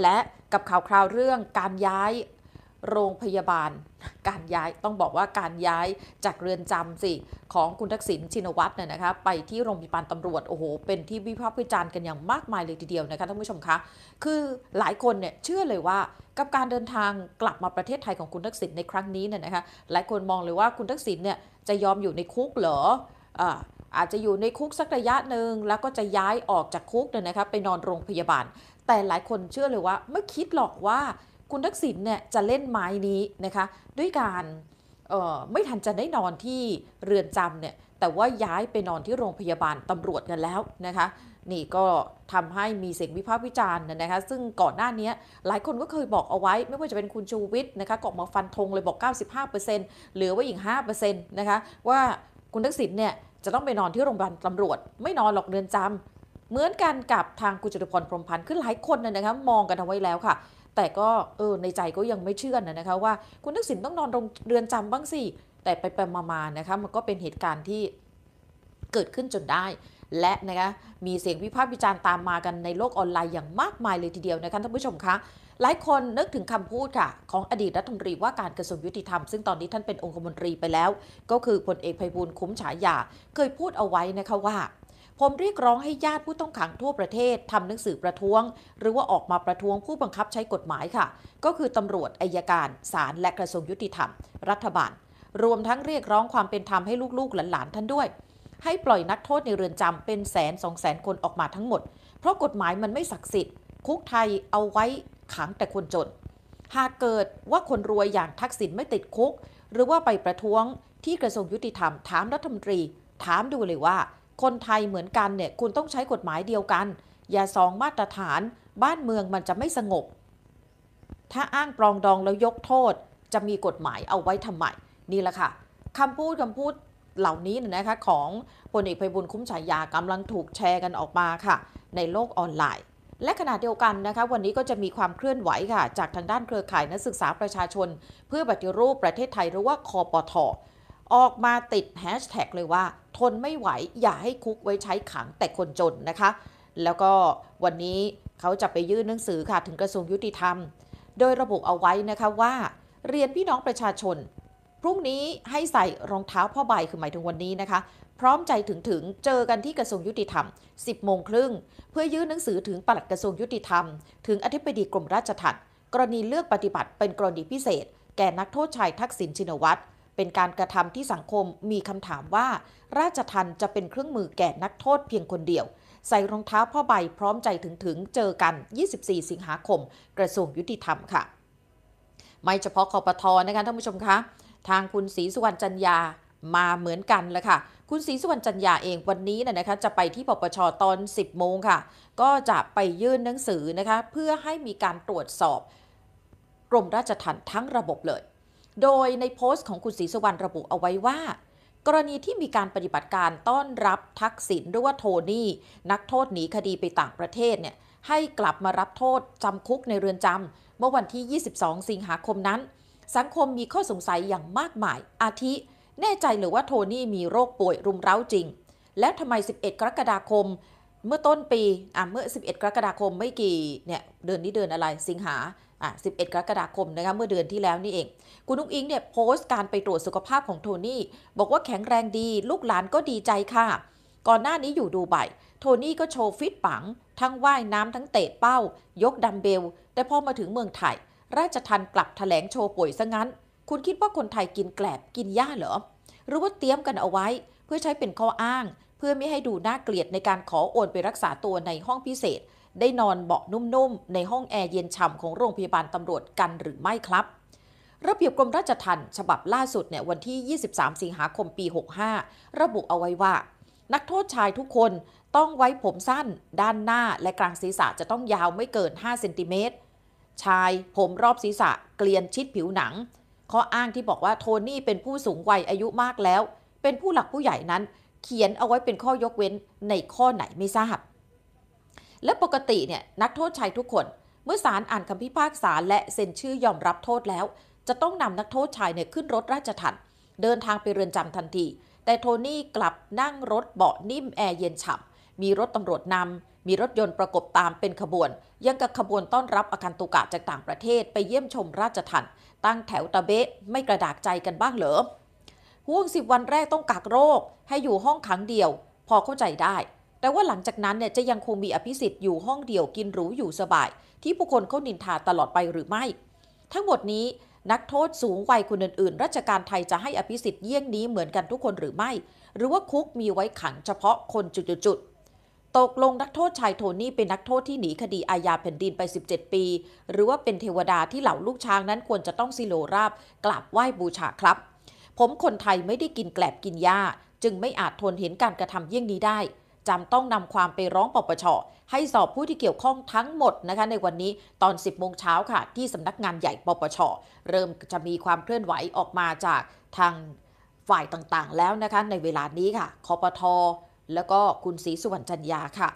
และกับข่าวคราวเรื่องการย้ายโรงพยาบาล การย้ายต้องบอกว่าการย้ายจากเรือนจำสิของคุณทักษิณชินวัตรเนี่ยนะคะไปที่โรงพยาบาลตำรวจโอ้โหเป็นที่วิพากษ์วิจารณ์กันอย่างมากมายเลยทีเดียวนะคะท่านผู้ชมคะคือหลายคนเนี่ยเชื่อเลยว่ากับการเดินทางกลับมาประเทศไทยของคุณทักษิณในครั้งนี้เนี่ยนะคะหลายคนมองเลยว่าคุณทักษิณเนี่ยจะยอมอยู่ในคุกเหรออาจจะอยู่ในคุกสักระยะหนึ่งแล้วก็จะย้ายออกจากคุกเนี่ยนะคะไปนอนโรงพยาบาลแต่หลายคนเชื่อเลยว่าไม่คิดหรอกว่าคุณทักษิณเนี่ยจะเล่นไม้นี้นะคะด้วยการไม่ทันจะได้นอนที่เรือนจำเนี่ยแต่ว่าย้ายไปนอนที่โรงพยาบาลตำรวจกันแล้วนะคะนี่ก็ทำให้มีเสียงวิพากษ์วิจารณ์นะคะซึ่งก่อนหน้านี้หลายคนก็เคยบอกเอาไว้ ไม่ว่าจะเป็นคุณชูวิทย์นะคะกอกมาฟันธงเลยบอก 95%เหลือไว้อีก5%นะคะว่าคุณทักษิณเนี่ยจะต้องไปนอนที่โรงพยาบาลตำรวจ ไม่นอนหรอกเรือนจำเหมือนกันกับทางกุจตุพรพรมพันธ์คือหลายคนเนี่ยนะคะมองกันเอาไว้แล้วค่ะ แต่ก็เออในใจก็ยังไม่เชื่อนะคะว่าคุณทักษิณต้องนอนรงเรือนจำบ้างสิ แต่ไปไปมาๆนะคะมันก็เป็นเหตุการณ์ที่เกิดขึ้นจนได้ และนะคะมีเสียงวิพากษ์วิจารณ์ตามมากันในโลกออนไลน์อย่างมากมายเลยทีเดียวนะคะท่านผู้ชมคะ หลายคนนึกถึงคำพูดค่ะของอดีตรัฐมนตรีว่าการกระทรวงยุติธรรมซึ่งตอนนี้ท่านเป็นองคมนตรีไปแล้ว ก็คือพลเอกไพบูลคุ้มฉายาเคยพูดเอาไว้นะคะว่าผมเรียกร้องให้ญาติผู้ต้องขังทั่วประเทศ ทำหนังสือประท้วง หรือว่าออกมาประท้วงผู้บังคับใช้กฎหมายค่ะ ก็คือตำรวจอายการศาลและกระทรวงยุติธรรม รัฐบาล รวมทั้งเรียกร้องความเป็นธรรมให้ลูกๆหลานๆท่านด้วย ให้ปล่อยนักโทษในเรือนจำเป็นแสนสองแสนคนออกมาทั้งหมด เพราะกฎหมายมันไม่ศักดิ์สิทธิ์ คุกไทยเอาไว้ขังแต่คนจนหากเกิดว่าคนรวยอย่างทักษิณไม่ติดคุก หรือว่าไปประท้วงที่กระทรวงยุติธรรมถามรัฐมนตรี ถามดูเลยว่าคนไทยเหมือนกันเนี่ยคุณต้องใช้กฎหมายเดียวกัน อย่าสองมาตรฐานบ้านเมืองมันจะไม่สงบถ้าอ้างปรองดองแล้วยกโทษจะมีกฎหมายเอาไว้ทำไมนี่แหละค่ะคำพูดคำพูดเหล่านี้นะคะของพลเอกไพบุญคุ้มฉายากำลังถูกแชร์กันออกมาค่ะ ในโลกออนไลน์ และขณะเดียวกันนะคะวันนี้ก็จะมีความเคลื่อนไหวค่ะ จากทางด้านเครือข่ายนักศึกษาประชาชน เพื่อปฏิรูปประเทศไทยหรือว่าคอปทออกมาติดแฮชแท็กเลยว่านไม่ไหวอย่าให้คุกไว้ใช้ขังแต่คนจนนะคะ แล้วก็วันนี้เขาจะไปยื่นหนังสือค่ะถึงกระทรวงยุติธรรม โดยระบุเอาไว้นะคะว่า เรียนพี่น้องประชาชน พรุ่งนี้ให้ใส่รองเท้าพ่อใบคือหมายถึงวันนี้นะคะ พร้อมใจถึงถึงเจอกันที่กระทรวงยุติธรรม 10โมงครึ่งเพื่อยื่นหนังสือถึงปลัดกระทรวงยุติธรรม ถึงอธิบดีกรมราชทัณฑ์กรณีเลือกปฏิบัติ เป็นกรณีพิเศษ แก่นักโทษชายทักษิณชินวัตรเป็นการกระทำที่สังคมมีคำถามว่าราชทันจะเป็นเครื่องมือแก่นักโทษเพียงคนเดียวใส่รองเท้าผ้าใบพร้อมใจถึงถึงเจอกัน 24 สิงหาคมกระทรวงยุติธรรมค่ะ ไม่เฉพาะคอปทอนะคะท่านผู้ชมคะทางคุณศรีสุวรรณจันยามาเหมือนกันแล้วค่ะ คุณศรีสุวรรณจันยาเองวันนี้นะนะคะจะไปที่ปปชตอน 10 โมงค่ะ ก็จะไปยื่นหนังสือนะคะเพื่อให้มีการตรวจสอบกรมราชทัณฑ์ทั้งระบบเลยโดยในโพสต์ของคุณศรีสุวรรณระบุเอาไว้ว่า กรณีที่มีการปฏิบัติการต้อนรับทักษิณหรือว่าโทนี่นักโทษหนีคดีไปต่างประเทศเนี่ยให้กลับมารับโทษจำคุกในเรือนจำเมื่อวันที่ 22 สิงหาคมนั้น สังคมมีข้อสงสัยอย่างมากมายอาทิแน่ใจหรือว่าโทนี่มีโรคป่วยรุมเร้าจริง แล้วทำไม 11 กรกฎาคม เมื่อต้นปีอ่ะเมื่อ 11 กรกฎาคมไม่กี่เนี่ยเดือนนี้เดือนอะไรสิงหาอ่ะ11 กรกฎาคมนะคะเมื่อเดือนที่แล้วนี่เอง คุณนุ้งอิงเนี่ยโพสต์การไปตรวจสุขภาพของโทนี่บอกว่าแข็งแรงดี ลูกหลานก็ดีใจค่ะ ก่อนหน้านี้อยู่ดูใบ โทนี่ก็โชว์ฟิตปัง ทั้งว่ายน้ำทั้งเตะเป้า ยกดัมเบล แต่พอมาถึงเมืองไทยราชทันกลับถแถลงโชว์ป่วยซะงั้น คุณคิดว่าคนไทยกินแกลบกินหญ้าเหรอหรือว่าเตรียมกันเอาไว้ เพื่อใช้เป็นข้ออ้าง เพื่อไม่ให้ดูน่าเกลียดในการขอโอนไปรักษาตัวในห้องพิเศษได้นอนเบาะนุ่มๆ ในห้องแอร์เย็นฉ่ำของโรงพยาบาลตำรวจกันหรือไม่ครับระเบียบกรมราชทัณฑ์ฉบับล่าสุดเนี่ยวันที่ 23 สิงหาคมปี 65 ระบุเอาไว้ว่า นักโทษชายทุกคนต้องไว้ผมสั้น ด้านหน้าและกลางศีรษะจะต้องยาวไม่เกิน 5 เซนติเมตร ชายผมรอบศีรษะเกลียนชิดผิวหนังข้ออ้างที่บอกว่าโทนี่เป็นผู้สูงวัยอายุมากแล้ว เป็นผู้หลักผู้ใหญ่นั้น เขียนเอาไว้เป็นข้อยกเว้นในข้อไหนไม่ทราบและปกติเนี่ยนักโทษชายทุกคนเมื่อศาลอ่านคำพิพากษาและเซ็นชื่อยอมรับโทษแล้ว จะต้องนำนักโทษชายเนี่ยขึ้นรถราชทันเดินทางไปเรือนจำทันที แต่โทนี่กลับนั่งรถเบาะนิ่มแอร์เย็นฉ่ำมีรถตำรวจนำมีรถยนต์ประกบตามเป็นขบวน ยังกับขบวนต้อนรับอาคันตุกะจากต่างประเทศไปเยี่ยมชมราชทันตั้งแถวตะเบะไม่กระดากใจกันบ้างเหรอห่วงสิบวันแรกต้องกักโรค ให้อยู่ห้องขังเดียว พอเข้าใจได้แต่ว่าหลังจากนั้นเนี่ยจะยังคงมีอภิสิทธิ์อยู่ห้องเดี่ยว กินหรูอยู่สบาย ที่ผู้คนเขานินทาตลอดไปหรือไม่ทั้งหมดนี้นักโทษสูงวัยคนอื่นๆราชการไทยจะให้อภิสิทธิ์เยี่ยงนี้เหมือนกันทุกคนหรือไม่ หรือว่าคุกมีไว้ขังเฉพาะคนจุดๆตกลงนักโทษชายโทนี่เป็นนักโทษที่หนีคดีอาญาแผ่นดินไป 17 ปี หรือว่าเป็นเทวดาที่เหล่าลูกช้างนั้นควรจะต้องสิโลราบกราบไหว้บูชาครับ ผมคนไทยไม่ได้กินแกลบกินหญ้า จึงไม่อาจทนเห็นการกระทำเยี่ยงนี้ได้จำต้องนำความไปร้องปปช ให้สอบผู้ที่เกี่ยวข้องทั้งหมดนะคะ ในวันนี้ตอน 10 โมงเช้าค่ะ ที่สำนักงานใหญ่ปปช เริ่มจะมีความเคลื่อนไหวออกมาจากทางฝ่ายต่างๆแล้วนะคะในเวลานี้ค่ะคอปทแล้วก็คุณศรีสุวรรณจันยาค่ะ